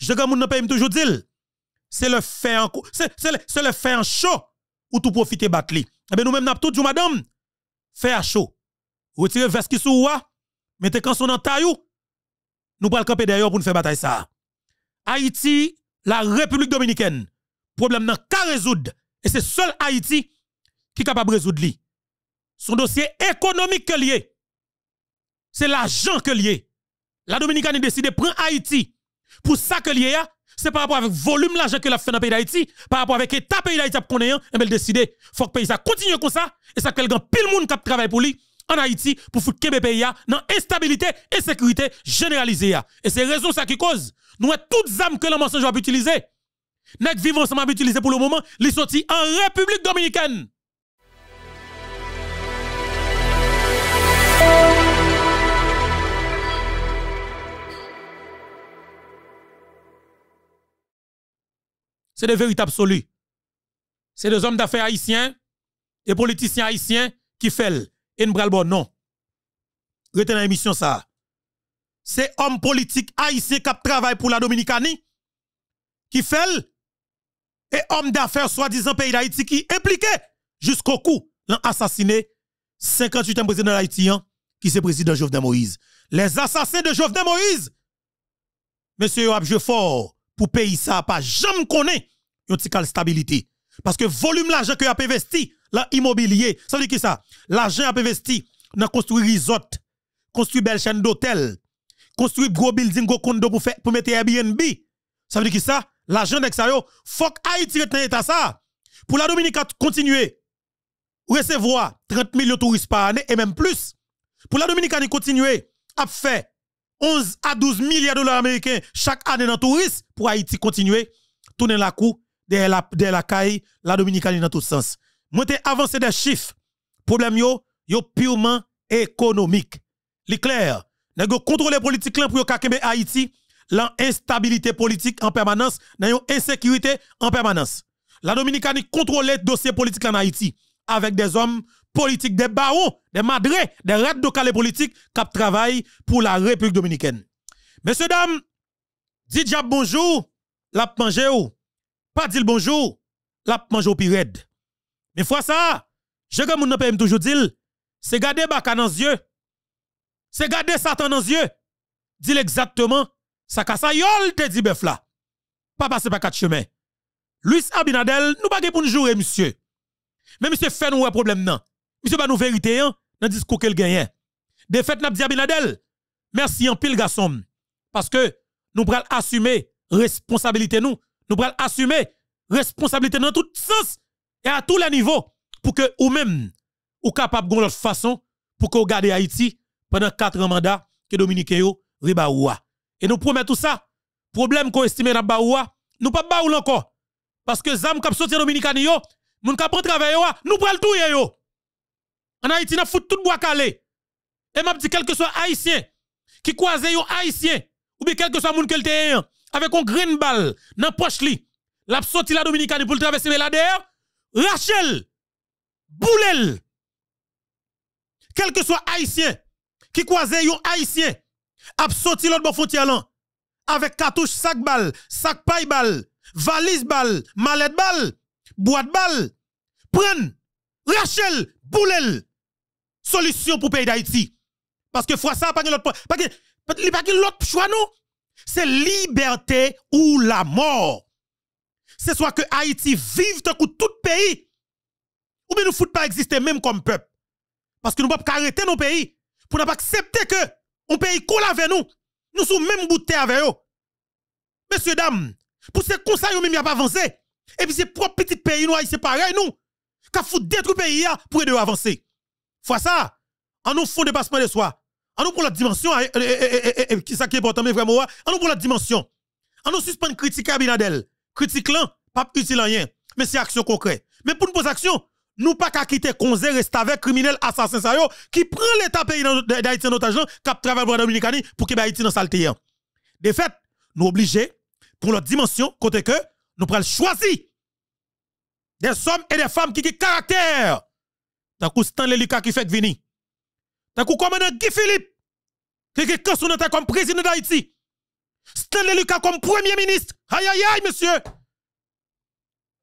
Je ne mon pays toujours dire... c'est le fait en c'est le fait en chaud ou tout profiter battre Eh ben nous même n'a tout dit madame, fait à chaud. Retirez vest qui sous roi, mettez quand son en taillou. Nous le camper d'ailleurs pour nous faire bataille ça. Haïti, la République dominicaine, problème n'a qu'à résoudre et c'est seul Haïti qui est capable de résoudre lui. Son dossier économique que lié. C'est l'argent que lié. La Dominicaine a décidé de prendre Haïti pour ça que a, c'est par rapport avec volume l'argent que la fait dans le pays d'Haïti, par rapport avec l'État pays d'Haïti qu'on est, elle décider, faut que le pays continue comme ça, et ça que le pile monde qui travaille pour lui en Haïti pour foutre le pays dans instabilité et sécurité généralisée. Et c'est raison ça qui cause. Nous avons toutes les armes que le mensonge va utiliser. Nous vivons ensemble utiliser pour le moment, les sorti en République dominicaine. c'est des vérité absolue. C'est des hommes d'affaires haïtiens, des politiciens haïtiens qui font. Et ne bon, non. Retenez l'émission ça. C'est hommes politiques haïtiens qui travaillent pour la Dominicanie qui fait. Et hommes d'affaires soi-disant pays d'Haïti qui impliqué jusqu'au coup l'assassiné 58e président haïtien hein, qui se président Jovenel Moïse. Les assassins de Jovenel Moïse, monsieur Yoab Fort, pour payer ça, pas jamais connaît une petite stabilité. Parce que volume l'argent que a investi dans l'immobilier, ça veut dire que ça, l'argent a investi dans construire resort, construire belle chaîne d'hôtel, construire gros building, gros condo pour, pour mettre Airbnb. Ça veut dire que ça, l'argent d'extérieur, ça, faut que Haïti dans l'état ça. Pour la Dominique continuer, recevoir 30 millions de touristes par année et même plus. Pour la Dominicaine continuer à faire 11 à 12 milliards de dollars américains chaque année dans le tourisme pour Haïti continuer tourner la cou de la, la caille, la Dominicaine dans tout sens. Moi, t'ai des chiffres. Problème yo, yo purement économique. Li clair, contrôlez contrôler politique là pour kakembe Haïti, l'instabilité politique en permanence, dans insécurité en permanence. La Dominicaine contrôle dossier politiques en Haïti avec des hommes politique des barons, des madres, des rats de calais politique qui travaillent pour la République dominicaine. Messieurs, dames, dites déjà bonjour, la manger ou. Pas dit bonjour, la manger au pire. Mais fois ça, je gagne mon PM toujours dire, c'est garder baka dans yeux. C'est garder Satan dans yeux. Dit exactement, ça kassa yol te dit bœuf là. Pas passer par quatre chemins. Luis Abinadel, nous pas pour nous jouer, monsieur. Mais monsieur, fait nous un problème, non. Monsieur pas nous vérité hein, dans discours qu'elle gagne. Défaite n'a dit Abinadel. Merci en pile garçon parce que nous prenons assumer responsabilité nous, nous pral assumer responsabilité dans tout sens et à tous les niveaux pour que ou même ou capable de notre façon pour que nous gardez Haïti pendant quatre mandats que Dominique yo ribaoua. Et nous promet tout ça. Problème qu'on estime dans baoua, nous pas baoul encore. Parce que zam kap sorti Dominique yo, moun kap travailler yo, nous pral tout yo. En Haïti, n'a fout tout bois calé. Et m'a dit, quel que soit haïtien, qui croise un haïtien, ou bien quel que soit moun que là, avec un grain balle, dans poche li, l'a sorti la Dominicaine pour le traverser la derrière, Rachel, boulel, quel que soit haïtien, qui croise un haïtien, a sorti l'autre bon frontière là, avec cartouche sac balle, sac paille balle, valise balle, mallette balle, boîte balle, prenne, Rachel, boulel, solution pour le pays d'Haïti. Parce que fois ça, pas de l'autre pas choix, non. C'est liberté ou la mort. C'est soit que Haïti vive tant que tout pays, ou bien nous foutons pas exister même comme peuple. Parce que nous ne pouvons pas arrêter nos pays pour ne pas accepter que un pays coule avec nous. Nous sommes même boutés avec eux. Messieurs, dames, pour ces conseils, nous même pas avancé. Et puis ces propres petits pays, nous, c'est pareil, nous, Qu'à foutre détruire pays hein, pour aider avancer. Fois ça, on nous un dépassement de soi. en nous pour la dimension, eh, eh, eh, qui ça qui est important, mais vraiment, on nous pour la dimension. On nous suspend critique à Binadel. Critique là, pas utile rien. Mais c'est action concrète. Mais pour nous poser action, nous pas qu'à quitter Conseil rester avec criminel assassin ça qui prend l'état pays d'Haïti en otage, qui travaille pour la pour que ben, Haïti dans saleté. Hein. De fait, nous obligés, pour notre dimension, côté que nous prenons choisi des hommes et des femmes qui ont caractère T'as coup Stanley Lucas qui fait vini. T'as coup commandant Guy Philippe. Qui est le comme président d'Haïti. Stanley Lucas comme premier ministre. Aïe aïe aïe, monsieur.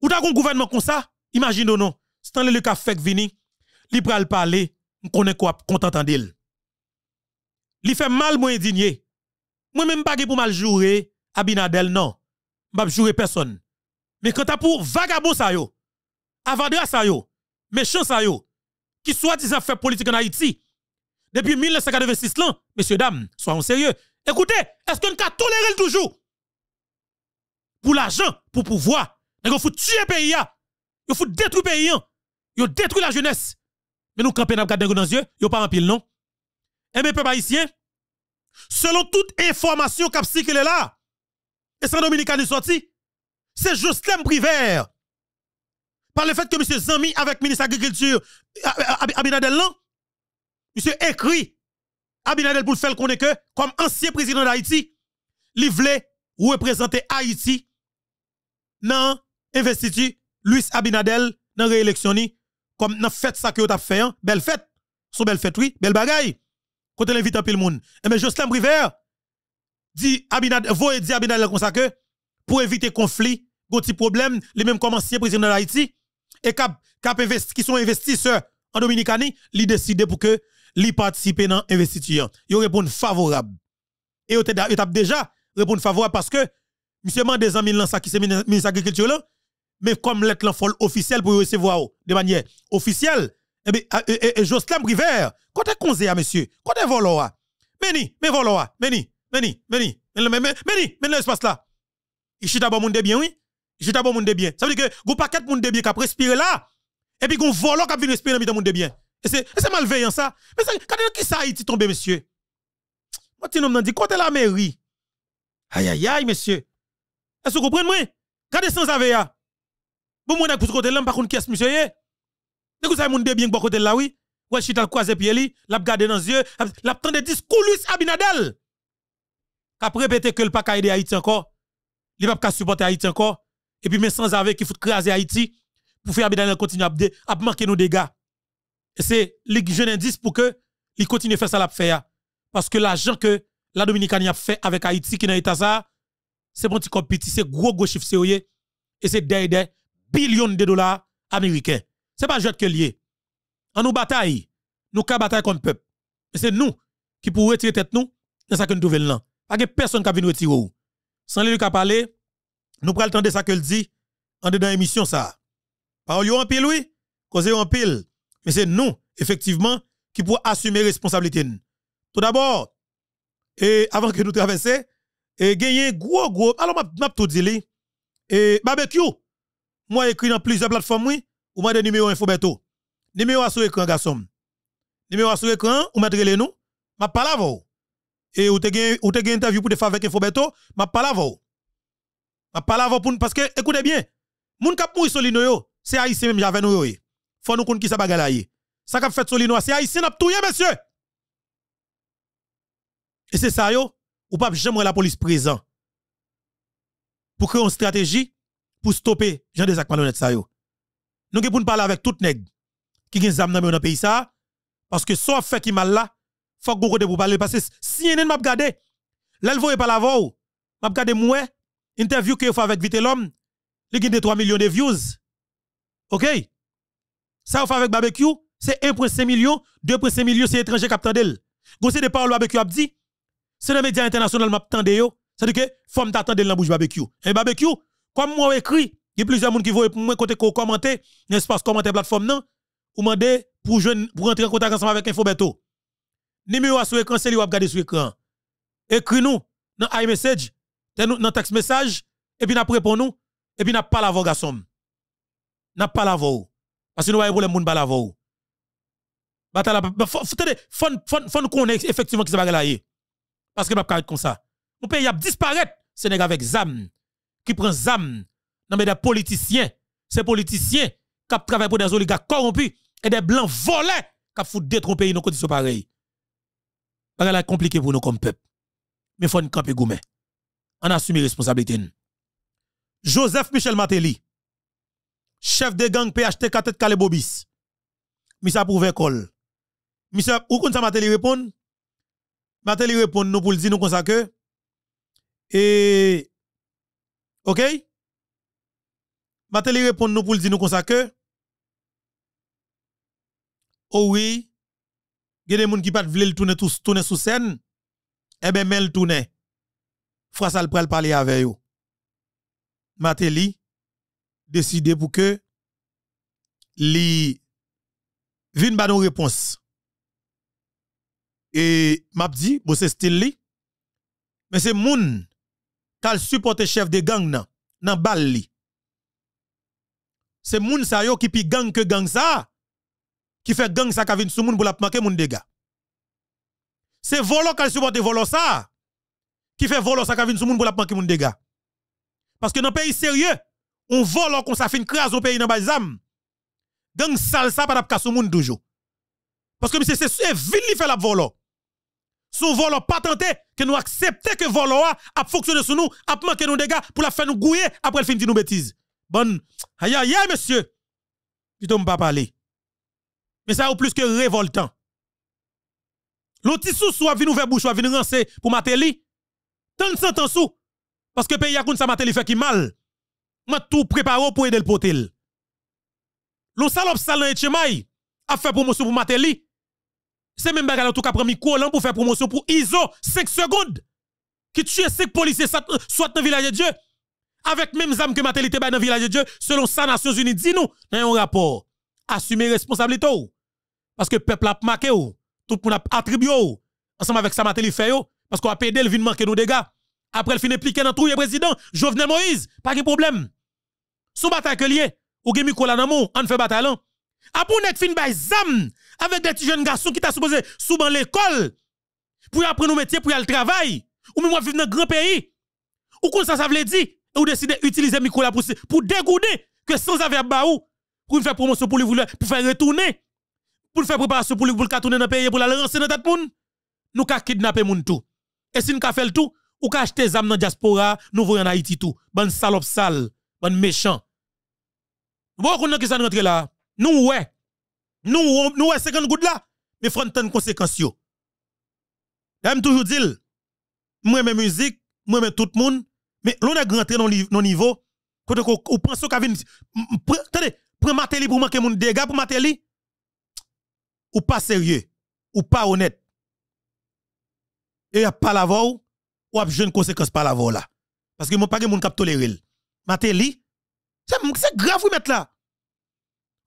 Ou d'un un gouvernement comme ça? Imagine non. Stanley Lucas fait vini. Li pral parler. connaît quoi content d'il. Li fait mal moi, indigné. Moi même pas pour mal jouer Abinadel non. pas jouer personne. Mais quand t'as pour vagabond ça yo. Avadra ça yo. Méchant ça yo qui soit disant fait politique en Haïti depuis 1986 là, messieurs, dames, soyons sérieux. Écoutez, est-ce qu'on peut tolérer toujours pour l'argent, pour pouvoir? Nous faut tuer le pays, il hein. faut détruire le pays, il hein. détruire la jeunesse. Mais nous camper dans les yeux, il pas un pile, non? Et bien, peuple haïtien, selon toute information qui est là, et sans Dominicain est sorti, c'est Justin privé. Par le fait que M. Zami avec ministre agriculture Abinadel là, monsieur écrit Abinadel pour faire le est comme ancien président d'Haïti, il voulait représenter Haïti dans l'investiture Louis Abinadel dans réélection comme dans la fête ça que vous avez fait hein. belle fête son belle fête oui belle bagaille quand elle invite un le monde et eh mais ben, Jocelyn River dit Abinadel avez dit Abinadel comme ça que pour éviter conflit gros problème les mêmes comme ancien président d'Haïti et cap, qui sont investisseurs en Dominicani, ils décident pour que li participe dans investiture. Yo répondent favorable. Et ils déjà répondu favorable parce que monsieur milan qui ministre agriculture là, mais comme l'être l'enfol officiel pour recevoir de manière officielle, et eh bien, ah, eh, eh, Jocelyn Briver, quand est conseil à ah, monsieur, quand est voloa? Meni, mais voloa, meni, meni, meni, meni, meni, meni, meni, l'espace là. Il chita bien, oui? je bon de bien. Ça veut dire que vous pas de monde de bien qui respiré là et puis qu'on vole qui respirer dans monde de bien. c'est malveillant ça. Mais ça ce qui ça Haïti tombé monsieur. Moi tu nous dit côté la mairie. Aïe aïe aïe monsieur. Est-ce que vous comprenez moi sans ah. Bon moi pour côté là par contre casse monsieur eh? Dès que de bien côté là oui. Ouais chita le croiser pied l'a gardé dans les yeux, l'a tendre discours à Abinadel. Qu'après répété que le pas aider encore. Il pas supporter Haïti encore et puis, mais sans avec, qu'il faut craser Haïti pour faire Abidjan continue à manquer nos dégâts. Et c'est le jeune indice pour que ils continue à faire ça la faire. Parce que l'argent que la Dominique a fait avec Haïti qui est dans l'état ça, c'est bon petit petit, c'est gros gros chiffre sérieux. Et c'est des, des billions de dollars américains. Ce n'est pas juste que lié. En nous bataille, nous ka bataille contre peuple. Mais c'est nous qui pouvons retirer tête nous dans ce que nous trouvons là. Pas personne qui a nous retirer. Sans qui lui parler, nous prenons le temps de ça que le dit en dedans émission ça. Parole en pile oui, cause en pile. Mais c'est nous effectivement qui pouvons assumer responsabilité. Tout d'abord, et avant que nous traversions, et gagner gros gros alors m'a tout dit et barbecue. Moi écrit dans plusieurs plateformes oui, ou m'a numéro info bientôt. Numéro sur écran garçon. Numéro sur écran ou mettre les nous, m'a pas avec vous. Et ou te gagne ou interview pour te faire avec info m'a pas avec vous. Pas parlé avant pour nous parce que écoutez bien, moun kap mouri solino yo, c'est haïtien même j'avais nous yo. Faut nous connaître ki sa bagala Ça kap fait solino, c'est haïtien n'a touye monsieur. Et c'est ça yo, ou pas j'aimerais la police présent. Pour créer une stratégie pour stopper Jean des actes malhonnêtes ça yo. Nous ki pour nous parler avec tout nèg qui gen zam dans pays ça parce que sauf fait qui mal là, faut que vous pour parler parce que si un m'a regardé, l'elle voyait pas la voix, m'a regardé mouais interview que fait avec Vite l'homme, il gagne 3 millions de views. OK Ça fait avec barbecue, c'est 1.5 million, 2.5 millions, c'est étranger qui a attendent. Gossé de parole barbecue a dit, c'est dans les médias internationaux qui m'a yo. C'est-à-dire que faut m'attendre dans la bouche barbecue. Et barbecue, comme moi écrit, il y a plusieurs gens qui voient pour moi côté commenter, pas commenter plateforme non, ou demander pour jeune pour entrer en contact ensemble avec Infobeto. Numéro sur l'écran, c'est lui regarder sur écran. Écris-nous dans iMessage dans texte message, et puis n'a répondu nous, et puis n'a pas la voix, garçon. N'a pas la voix. Parce que nous avons un problème, bah, nous pas la voix. Faut connaître effectivement qui se là. Eh. Parce que nous pas comme ça. Mon pays a disparaître, Sénégal avec ZAM, qui prend ZAM, dans des politiciens, ces politiciens qui travaillent pour des oligarques corrompus et des blancs volés qui foutent détromper pays dans conditions pareilles. C'est compliqué pour nous comme peuple. Mais il faut nous camper en assume responsabilité. Joseph Michel Matéli, chef de gang PHT 4 Kalebobis, misa prouve kol. Où ou kon sa Matéli répond? Matéli répond nous pour le dire nous comme que, et, ok? Matéli répond nous pour le dire nous comme que, oh oui, il y a des gens qui ne veulent tourner sous scène, eh bien, mais le tourner. Frassal pral parler avec eux. Mateli décidé pour que li vin ba nos réponse. Et m'a dit bon c'est style li mais c'est moun k'al supporter chef de gang nan nan bal li. C'est moun sa yo qui pi gang que gang ça qui fait gang ça ka vin sou moun pour la manquer moun dega. C'est volo k'al supporte volo ça qui fait voler ça qui vient sur monde pour la manquer moun dégâts. Parce que dans pays sérieux, on vole comme ça une crase au pays dans bazam. Gang salsa pas d'ap sous monde toujours. Parce que monsieur c'est ville qui fait la volo. Son volo pas tenté que nous accepter que volo a fonctionné sur nous, a manqué nos dégâts pour la faire nous gouiller après le fin de nos bêtises. Bon, aïe aïe monsieur. je ne pas parler. Mais ça au plus que révoltant. L'autre sous soit venu faire bouche, soit nous rancer pour mater Tant de en sous. Parce que le pays a ça m'a fait qui mal. M'a tout préparé pour aider le potel. Le salope sale dans Etchemay a fait promotion pour Mateli. C'est même bagarre tout cas prend micro pour faire promotion pour ISO 5 secondes qui tue 5 policiers soit dans le village de Dieu avec même âme que Mateli était dans le village de Dieu selon sa Nations Unies dis nous avons un rapport assumez responsabilité parce que le peuple a marqué tout le monde a attribué ensemble avec ça Mateli fait parce qu'on a pédé, il vient manquer nos dégâts. Après, il finit impliqué dans tout le président. Jovenel Moïse, pas de problème. Sous bataille que lié, ou a Nicolas Namou, on fait bataille. Après, on a fin by zam, avec des jeunes garçons qui t'a supposé sous l'école, pour apprendre nos métiers, pour aller travail, ou même vivre dans un grand pays. Ou comme ça, ça veut dire, ou décider d'utiliser Nicolas pour, pour dégouder que sans avoir baou, pour faire promotion pour lui, pour faire retourner, pour faire préparation pour lui, pour le tourner dans le pays, pour la lancer dans tête moun. Nous ka kidnapper tout. Et si nous avons fait tout, ou acheté des âmes dans la diaspora, nous voyons en Haïti tout. Bon salope sale, bon méchant. Bon, nous avons qui ça rentre là. Nous, ouais. Nous, nous, ouais, 50 gouttes là. Mais faut de conséquences J'aime toujours dire, moi, mes musique, moi, mes tout le monde. Mais l'on a rentré dans le niveau, quand on pense qu'on vient, attendez, prends Matéli pour manquer mon dégât pour Matéli. Ou pas sérieux, ou pas honnête et a pas la ou a jeune conséquence pas la là parce que mon pas mon cap tolérer Matéli c'est grave vous mettre là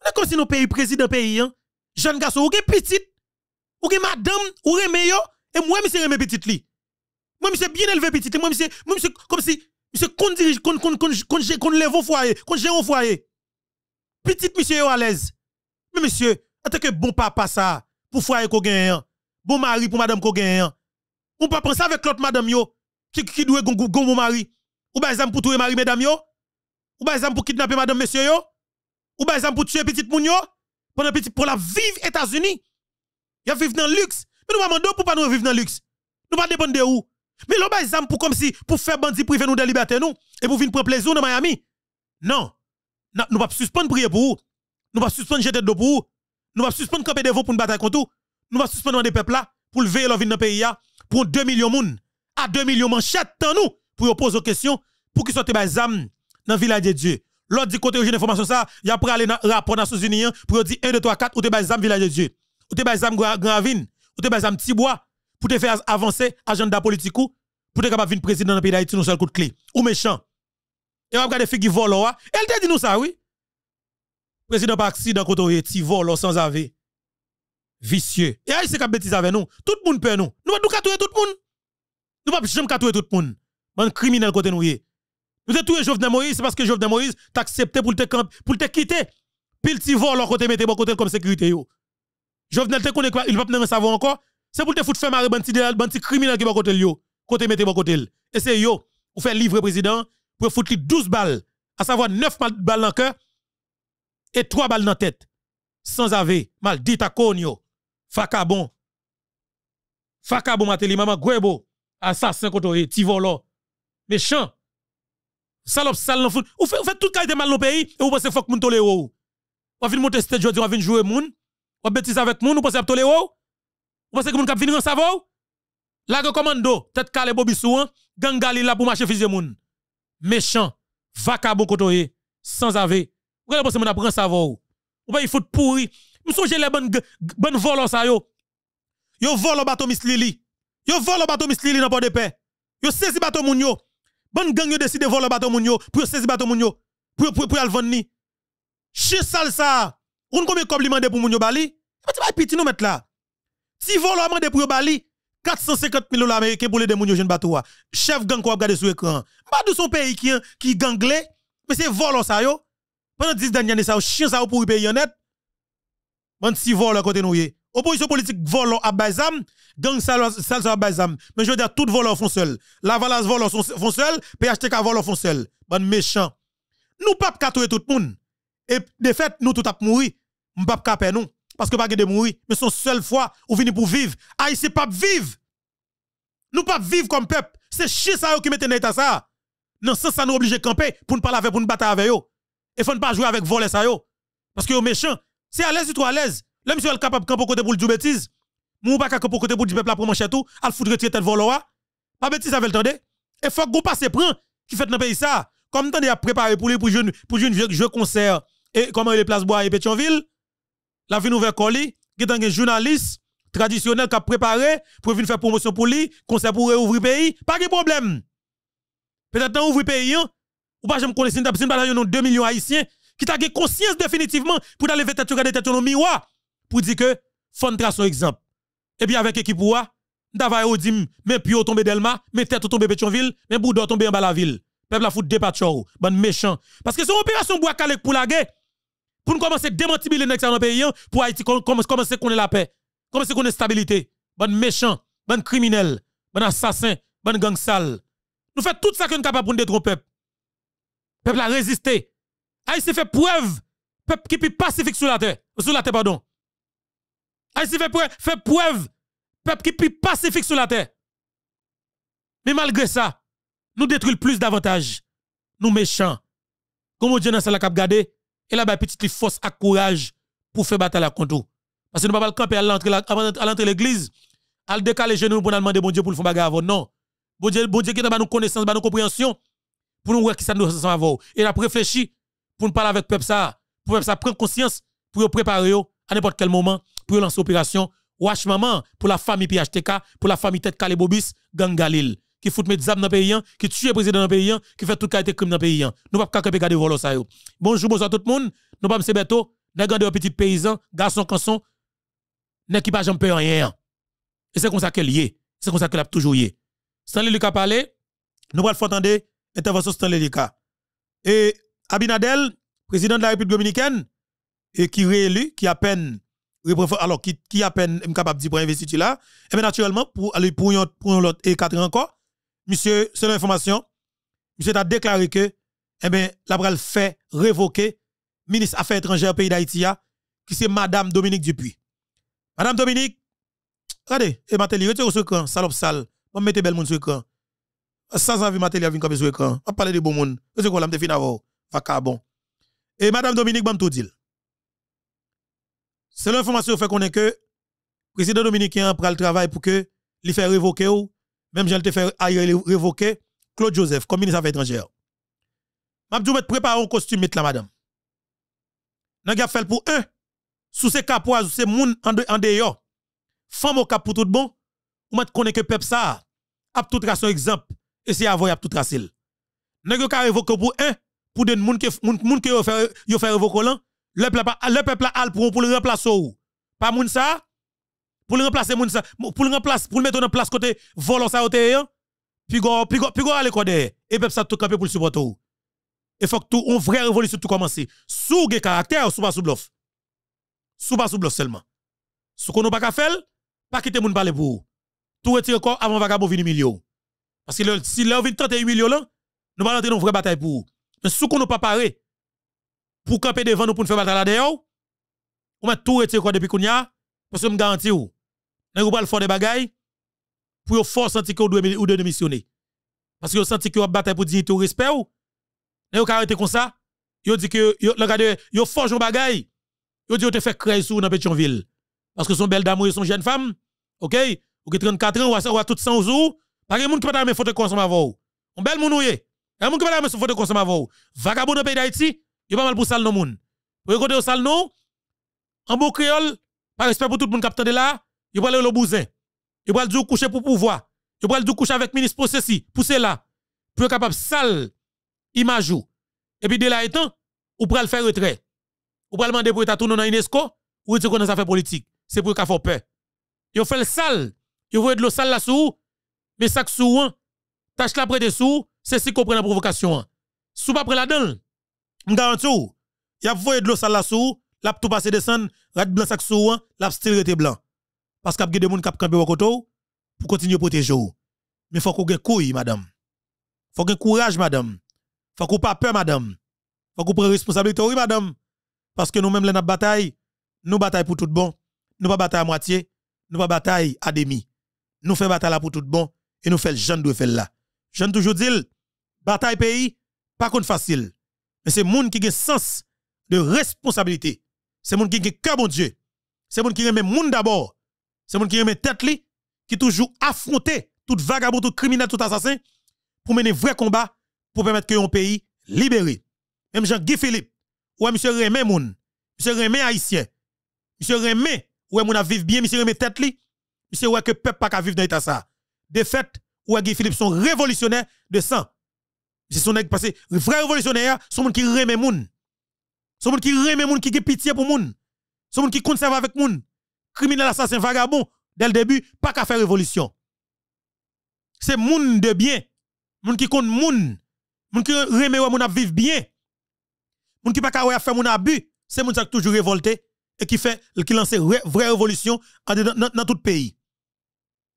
on est comme si nos pays président pays hein jeune garçon ou petite ou gen madame ou remé yo et moi monsieur remé petite li moi monsieur bien élevé petite moi monsieur moi monsieur comme si monsieur qu'on dirige qu'on qu'on qu'on qu'on lève au foyer qu'on gère au foyer petite monsieur yo à l'aise mais monsieur en tant que bon papa ça pour foyer qu'on gagne hein. bon mari pour madame qu'on gagne hein. Ou pas penser avec l'autre madame yo, qui, qui doit gon mon mari. Ou pas exemple pour tuer mari mesdames yo. Ou pas exemple pour kidnapper madame monsieur yo. Ou par exemple pour tuer petite moun Pendant pour la vivre aux États-Unis. y a vivre dans luxe. Mais nous demandons pour pas nous vivre dans luxe. Nous pas dépendre de où. Mais l'on par exemple pour comme si pour faire bandit privé nous de liberté nous et pour venir prendre plaisir dans Miami. Non. Nous ne pas suspendre prier pour vous. Nous pas suspendre jeter de pour vous. Nous pas suspendre camper devant pour nous battre contre vous. Nous pas suspendre des peuples là pour lever leur vie dans le pays pour 2 millions moun à 2 millions de manchettes tant nous pour poser des questions pour qu'ils soient des âmes dans le village de Dieu. L'autre dit côté j'ai information ça, il a aller dans rapport dans Nations Unies pour dire 1 2 3 4 ou des âmes village de Dieu. Ou des âmes vous ou des âmes bois pour te faire avancer agenda politique pour te capable venir président dans pays d'Haïti nous seul coup de clé ou méchant. Et avez des filles qui volent, hein? Elle te dit nous ça oui. Président dans accident côté ti vole sans avis vicieux. Et aïe, c'est qu'à bêtise avec nous, tout le monde peut nous. Nous ne pouvons pas tout le monde. Nous ne pouvons jamais tuer tout le monde. Un criminel côté nous. Nous avons tué Jovenel Moïse parce que Jovenel Moïse t'a accepté pour te, pour te quitter. Puis le vol leur côté mettez bon côté comme sécurité. Jovenel te connaît il va pas savoir encore. C'est pour te foutre faire marrer bande petit criminel qui va côté yo. Côté mettez bon côté. Et c'est yo, pour faire livre président pour foutre 12 balles, à savoir 9 balles dans le cœur et 3 balles dans la tête. Sans avis mal dit à Konyo. Fakabon. Fakabon Mateli, maman Gwebo, assassin kotoye, Tivolo. volo. Méchant. Salop sal Vous foot. Ou fait, ou tout mal dans pays et vous pensez fok moun tolé ou. Ou vin monter stage jodi, ou vin jouer moun. Ou bêtise avec moun, ou pensez tolé ou. Ou pensez que moun kap venir ren savou. La commando, tête calé bobissou gangali la pour marcher fils moun. Méchant, Vakabon kotoye, sans ave. Ou pensez moun ap un savou. Ou pas il fout pourri. Nous songez les bonnes bonnes volos ça yo. Yo volo bateau Miss Lily. Yo volo bateau Miss Lily dans port de paix. Yo saisi bateau moun yo. Bonne gang yo décide voler bateau moun yo pour saisir bateau moun yo pour pour pour al vendre ni. Chez salsa. On combien compliment pour moun yo bali? Pas pas petit nous mettre là. Si volo amende pour bali 450 000 dollars américains pour les deux moun jeune bateau ah. Chef gang quoi regarder sur écran. Pas bah, de son pays qui qui ganglé mais c'est volo ça yo. Pendant 10 dernières années ça chien ça pour payer honnête. Bon si vol à côté nous Opposition politique vole à Bazam, gang ça à Bazam. Mais je veux dire, tout voleur font seul. La valance vole font seul, PHTK vole font seul. Bon, méchant. Nous pas katouer tout le monde. Et de fait, nous tout ap mouri. Nous pas kapé nous. Parce que pas de mourir. Mais son seule fois, ou venez pour vivre. c'est ah, pas vivre. Nous pas vivre comme peuple. C'est chier ça qui mette dans ça. Non, sans ça nous oblige à camper pour ne pas laver, pour ne battre avec eux. Et faut ne pas jouer avec voler ça yo. Parce que yo méchant. C'est à l'aise ou trop à l'aise. Le monsieur est capable de côté pour le bêtise. Mou pas capable côté pour du peuple pour manger tout, al foutre tirer tête voloa. Pas bêtise avec tendre. Et faut qu'on passe prend qui fait dans pays ça. Comme t'en a préparé pour lui pour jouer pour jeune jeu concert et comment les place bois et Pétionville. La vie nouvelle colis, qui est un journaliste traditionnel qui a préparé pour venir faire promotion pour lui, concert pour réouvrir pays, pas de problème. Peut-être dans ouvrir pays, hein. ou pas j'aime connaître, si 2 millions haïtiens, qui t'a conscience définitivement pour aller vers tête regarder tête miroir pour dire que fondre à son exemple. Et eh puis avec équipe ouah, d'avay odim, mais pio tomber Delma, mais tête tombe Pétionville, mais boudot tomber en bas la ville. Peuple la fout dépatcho, bon méchant. Parce que son opération bois calek pour la guerre pour nous commencer à démentir les dans pays hein, pour Haïti commencer à connaître la paix, commencer à connaître la stabilité. Bon méchant, bon criminel, bon assassin, bon gang sale. Nous faisons tout ça que nous capable capables pour nous peuple a résisté se fait preuve, peuple qui est pacifique sur la terre, sur la terre, pardon. Haïti fait preuve, fait preuve, peuple qui est pacifique sur la terre. Mais malgré ça, nous détruisons plus davantage. Nous méchants. Comme Dieu dans la cap gardé, et là, petite force à courage pour faire bataille à contre. Parce que nous ne pouvons pas camper à l'entrée de l'église, à le décaler genoux pour demander bon Dieu pour nous faire bagarre avant. Non. Bon Dieu, bon Dieu qui connaissances, connaissance, nous compréhension, pour nous voir qui ça nous avant. Et là, réfléchir pour nous parler avec le peuple pour le ça prendre conscience, pour préparer à n'importe quel moment, pour lancer opération. Wash maman, pour la famille PHTK, pour la famille Tête Kalebobis, Gang Galil, qui fout mes âmes dans le pays, qui tue le président dans le pays, qui fait tout de crime dans le pays. Nous ne pouvons pas garder voler. ça. Bonjour, bonsoir tout le monde. Nous pas m'se beto, nous de petits paysans, garçon, canson, nous qui pas jamais rien. Et c'est comme ça qu'elle est. C'est comme ça qu'elle a toujours est. Stanley Lucas parler, nous allons entendre l'intervention Stanley Lucas. Et Abinadel, président de la République dominicaine, et qui réélu, qui à peine alors qui, qui à peine capable de dire pour là, et eh bien naturellement, pour aller pour, yon, pour et e quatre ans encore, monsieur, selon l'information, monsieur a déclaré que, eh bien, la pral fait révoquer ministre Affaires étrangères pays d'Haïti, qui c'est madame Dominique Dupuis. Madame Dominique, regardez, et Matéli, retirez sur écran, salope sale, on mettez bel monde sur écran. Sans envie, Matéli, a venir comme sur écran, on parle de bon monde, c'est quoi, l'a fini avant vacabon. Et Madame Dominique Bam tout C'est l'information fait qu'on est que président dominicain prend le travail pour que lui fait révoquer ou même j'en te fait révoquer Claude Joseph comme ministre des Affaires étrangères. Mabdou met préparer un costume là madame. n'a pour un sous ces capois sous ces moun en dehors. Femme au cap pour tout bon ou qu'on connaît que peuple ça a tout tracé exemple et c'est à a tout tracé. N'a gars révoquer pour un pour des gens qui ont fait le peuple le peuple a pour pour le remplacer pas moun ça pour le remplacer moun ça pour le remplacer pour le mettre en place côté volant ça hein? puis go puis go puis go aller côté et peuple ça tout camper pour le supporter et faut que tout une vraie révolution tout commencer sous le caractère sous pas sous bluff sous pas sous bluff seulement sous qu'on pas faire pas quitter moun parler pour tout retirer encore avant vagabond venir million parce que si leur vient tenter million là nous allons entrer dans une vraie bataille pour mais si on n'a pas paré pour camper devant nous pour nous faire bataille là-dedans, on va tout retirer quoi depuis qu'on y a, parce que je garantis ou. Nous pas le faire des bagailles pour vous force sentir que vous devez démissionner. Parce que vous sentez que vous battez pour dire tout respect ou. Nous pas arrêté comme ça. Vous dit que, vous forge un bagaille. Vous dit que vous fait créer sous dans Pétionville. Parce que son belle dame ou son jeune femme, ok, ou que 34 ans ou à tout 100 jours, pas de monde qui pas faire photo de avec vous. Un bel monde ou Moun ki pala mè sou fote konsoma vò Vagabond Vagabon pays peyi d'Haïti, a pas mal pou sal non moun. Ou yo kote yo créole, par respect pour tout le monde qui de là, yo pala le bousin. Yo pala le coucher pour pouvoir. Yo pala le coucher avec ministre pour ceci, pour cela. Pour capable sal image Et puis de là étant, ou le faire retrait. Ou le demander pour état tourner dans l'UNESCO ou retirer dans affaires politique. C'est pour qu'a fait peur. Vous fait le sale, vous voyez de l'eau là sous, mais que sous, tâche la près dessous, c'est si qu'on prend la provocation. Hein. Sous pas près la dedans je garantis, il y a voyé de l'eau sale là sous, l'a tout passé descendre, rade blanc sac sous, hein, l'a style était blanc. Parce qu'il y a des gens qui campent au pour continuer à protéger. Mais faut qu'on ait couille, madame. faut qu'on courage, madame. faut qu'on pas peur, madame. faut qu'on prenne responsabilité, oui, madame. Parce que nous-mêmes, la bataille, nous bataille pour tout bon. Nous pas bataille à moitié, nous pas bataille à demi. Nous faisons bataille là pour tout bon et nous faisons le jeune de faire là. Jeune toujours dit, bataille pays, pas compte facile. Mais c'est monde qui a sens de responsabilité. C'est monde qui a cœur bon Dieu. C'est monde qui les monde d'abord. C'est monde qui aime tête li, qui toujours affronter tout vagabond, tout criminel, tout assassin pour mener vrai combat pour permettre que un pays libéré. Même Jean-Guy Philippe, ou M. Rémy moun, monsieur Rémy haïtien. Monsieur Rémy, ou moun a vivre bien, monsieur Rémy tête li. Monsieur ouais que peuple pas qu'à vivre dans l'état ça. De fait, ouais Guy Philippe sont révolutionnaires de sang c'est son nèg passé vrai révolutionnaire son monde qui remet moun son monde qui remet moun qui a pitié pour moun son monde qui conserve avec moun criminel assassin vagabond dès le début pas qu'à faire révolution c'est moun de bien moun qui compte moun moun qui remet moun à vivre bien moun qui pas qu'à faire mon abus c'est moun qui toujours révolté et qui fait qui lance vraie révolution dans tout le pays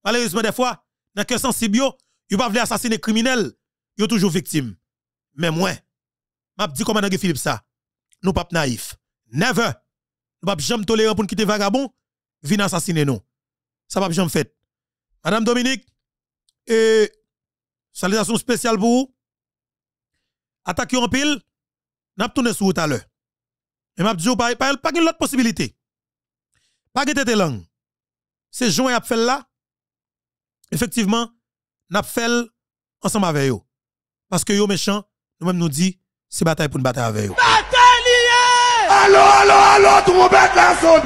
malheureusement des fois dans quel sens il yo pas assassiner assassiner criminel yo toujours victime. Mais moi, m'a dit comment Philippe ça, nous pas naïf. Never. Nous pas jamais tolérant pour quitter vagabond, venir assassiner nous. Ça pas jamais fait. Madame Dominique, et salutation spéciale pour vous. Attaque en pile, n'a pas tourné sur tout à l'heure. Et m'a dit pas pas pas l'autre possibilité. Pas de tête langue. C'est joint à faire là. Effectivement, n'a fait ensemble avec vous. Parce que yo méchant, nous-mêmes nous dit, c'est bataille pour une bataille avec eux. Allô, allô, allô, trompette la sonne.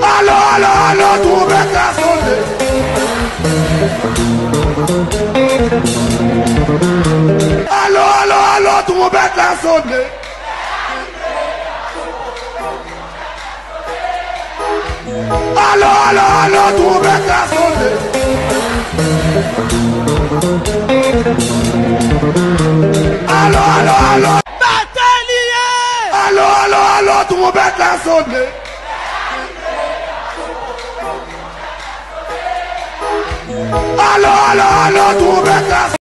Allô, allô, allô, trompette la sonne. Allô, allô, allô, trompette la sonne. Allô, allô, allô, trouvez qu'à sauter. Allô, allô, allô. Batelier. Allô, allô, allô, trouvez l'a sauter. Allô, allô, allô, tout me sauter.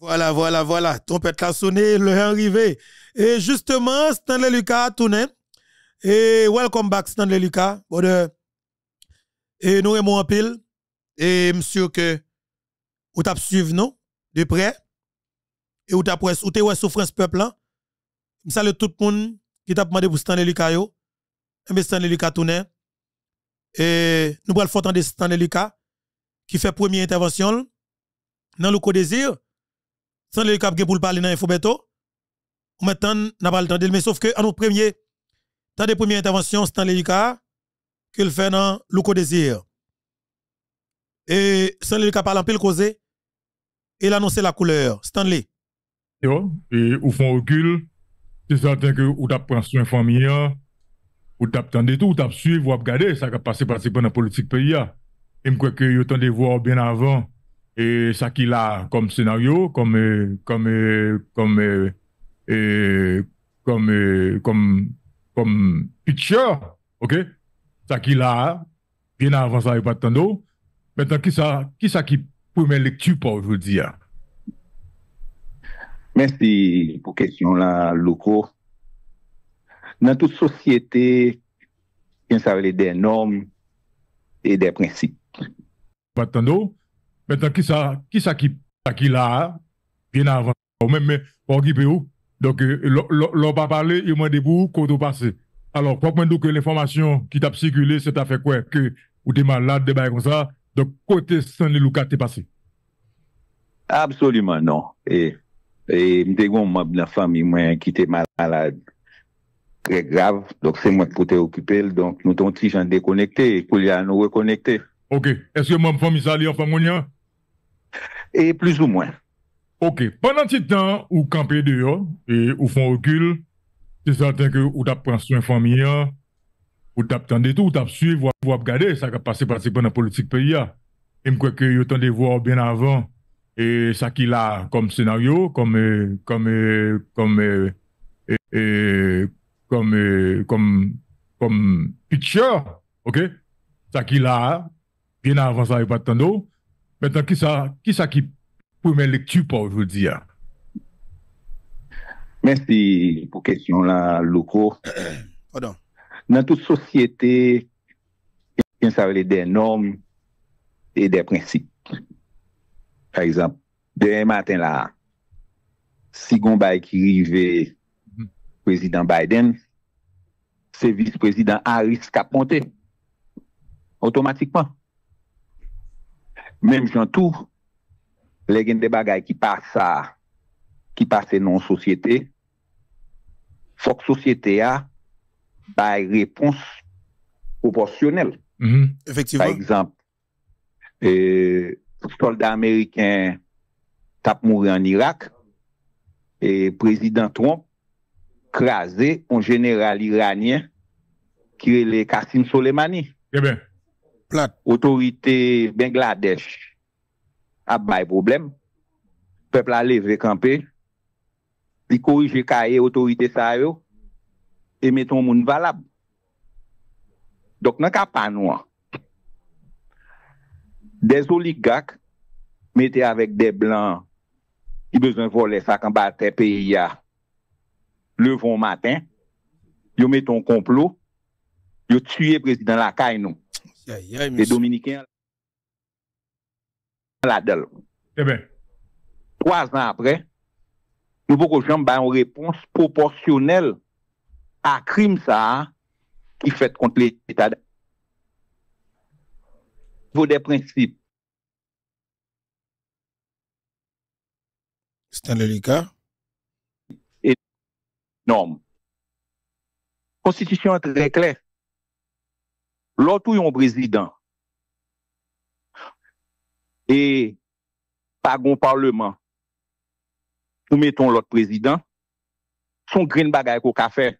Voilà, voilà, voilà. Trompette la sonné, le arrivé. Et justement, Stanley Lucas tournait. Et welcome back, Stanley Lucas. et nous aimons en pile. Et monsieur que vous t'as suivi non de près. Et vous avez souffert souffrance peuple. Je salue tout le monde qui t'a demandé pour Stanley Lucas. Mais Stanley Lucas tourne. Et nous le faire de Stanley Lucas qui fait première intervention dans le co désir. Stanley Lucas pour parler dans l'info bientôt. Maintenant, n'a pas le temps de mais sauf que en premier Tant des premières interventions, Stanley Lucas, qu'il fait dans Louko Désir. Et Stanley Lucas parle en pile causé. Il annonce la couleur. Stanley. Yo, et au fond, recul, c'est certain que vous avez pris soin famille, vous avez tout, vous avez suivi, vous avez regardé ça qui a passé par dans la politique pays. Ah. Et je crois que vous attendez voir bien avant et ça qu'il a comme scénario, comme, euh, comme, euh, comme, euh, comme, comme comme pitcher, ok? Ça qui l'a, bien avant ça, il n'y a pas de temps Maintenant, qui ça qui, ça qui première lecture pour aujourd'hui? Hein? Merci pour la question là, Loco. Dans toute société, il y a des normes et des principes. Pas mais temps Maintenant, qui ça qui, ça qui, ça qui l'a, bien avant, ou même, pour qui peut donc, euh, l'on pas parlé, il m'a dit pour qu'on passé. Alors, quoi que que l'information qui t'a circulé, c'est à fait quoi que vous êtes malade, des comme ça. Donc, côté San Lucas, t'es passé. Absolument non. Et, et, suis un ma moi, qui était malade. Très grave. Donc, c'est moi qui t'ai occupé. Donc, nous t'ont dit, déconnecté et qu'il y nous reconnecté. Ok. Est-ce que mon famille, ça, en famille, hein? Et plus ou moins. Ok, pendant ce temps, vous campez dehors et vous font recul, c'est certain que vous t'as pris soin famille, vous t'as attendu tout, vous t'as suivi, ou regardé ça qui a passé pratiquement dans la politique pays. Et je crois que vous de voir bien avant et ça qu'il a comme scénario, comme, euh, comme, euh, comme, euh, comme, comme, comme picture, ok? Ça qu'il a bien avant ça, il pas Mais Maintenant, qui ça, qui ça qui mes lecture pour aujourd'hui. Hein. Merci pour question là, loco. Dans toute société, il y a des normes et des principes. Par exemple, demain matin là, si on qui mm-hmm. président Biden, c'est vice-président Harris qui a automatiquement. Même Jean tout, les gens des qui passent ça, qui passent non société, faut que société a, une réponse proportionnelle. Mm-hmm. Par exemple, euh, soldat américain tape mourir en Irak, et président Trump crasé un général iranien qui est le Kassim Soleimani. Autorité Bangladesh a bay problème. Peuple a levé camper. Il corrige cahier autorité ça yo et mettons monde valable. Donc nan ka pas Des oligarques mettez avec des blancs qui besoin voler ça en bas des pays le vent matin. Yo mettons complot, yo tué président la caille nou. Yeah, dominicain la eh ben. Trois ans après, nous pouvons jamais une réponse proportionnelle à crime ça qui fait contre l'État. Niveau des principes. un délicat. Et normes. Constitution est très claire. L'autre, un président et par parlement, nous mettons l'autre président, son green bagaille qu'on a fait,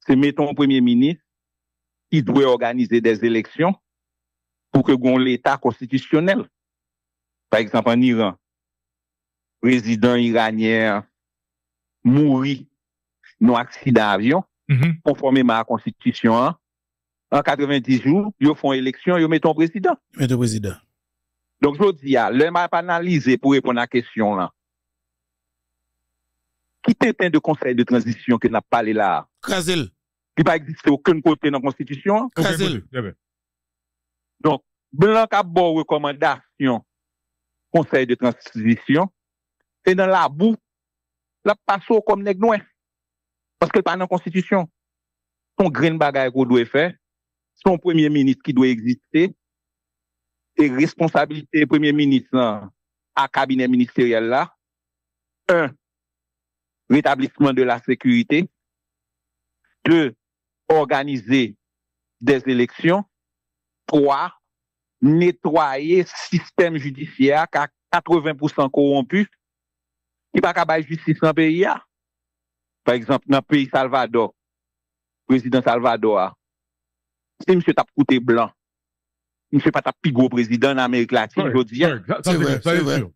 c'est mettons un premier ministre qui doit organiser des élections pour que l'État constitutionnel. Par exemple, en Iran, président iranien mourit dans accident d'avion, conformément mm-hmm. à la constitution. En 90 jours, ils font élection, ils mettent un président. Mettent président. Donc, je dis, ah, l'homme a analysé pour répondre à la question là. Qui est de conseil de transition que n'a pas là? Krasel. Qui pas existé aucun côté dans la Constitution? Krasel. Donc, Blanc a bon recommandation, conseil de transition, et dans la boue, la passe comme nèg Parce qu'elle pas dans la Constitution. Son green bagaille qu'on doit faire, son premier ministre qui doit exister, responsabilités du premier ministre à cabinet ministériel là. Un, rétablissement de la sécurité. Deux, organiser des élections. Trois, nettoyer système judiciaire qui a 80% corrompu, qui pas capable justice dans le pays. Par exemple, dans le pays Salvador, président Salvador, c'est monsieur t'a blanc, ne fait pas ta plus gros président d'Amérique latine, je dis. C'est vrai, c'est vrai.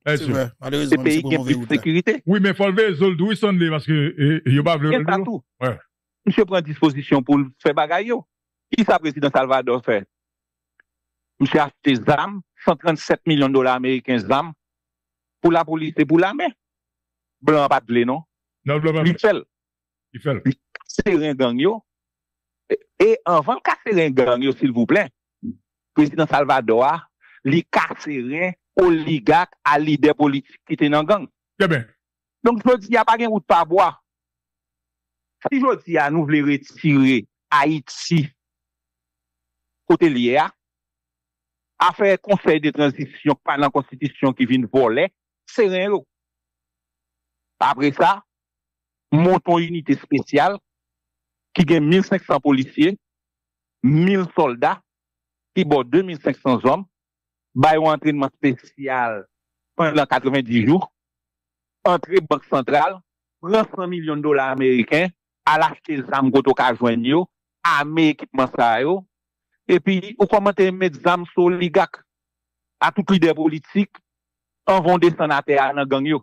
Eh, c'est pays qui a plus de sécurité. Oui, mais il faut lever faire. ils sont parce que il n'y pas de tout. Monsieur prend disposition pour faire bagaille. Qui ça, président Salvador fait? Monsieur a acheté ZAM, 137 millions de dollars américains ZAM, pour la police et pour la main. Blanc pas de blé, non? Non, blanc pas de blé. Il fait. Il fait. un gang, Et enfin, casser un gang, s'il vous plaît président Salvador, les carcérés, oligarques, à leader politique qui était dans gang. Donc, je dis, il n'y a pas de route pas bois. Si je dis, ah, nous voulons retirer Haïti, côté lié, ah, à faire conseil de transition, par la constitution qui vient voler, c'est rien. Après ça, montons une unité spéciale qui gagne 1500 policiers, 1000 soldats, qui borde 2500 hommes, bail un entraînement spécial pendant 90 jours, entrée banque centrale, prend 100 millions de dollars américains, à l'acheter des armes qu'on a joindre, à équipement et puis, vous commenter à mettre des armes sur à tout leader politique, en vont des sénateurs dans gang,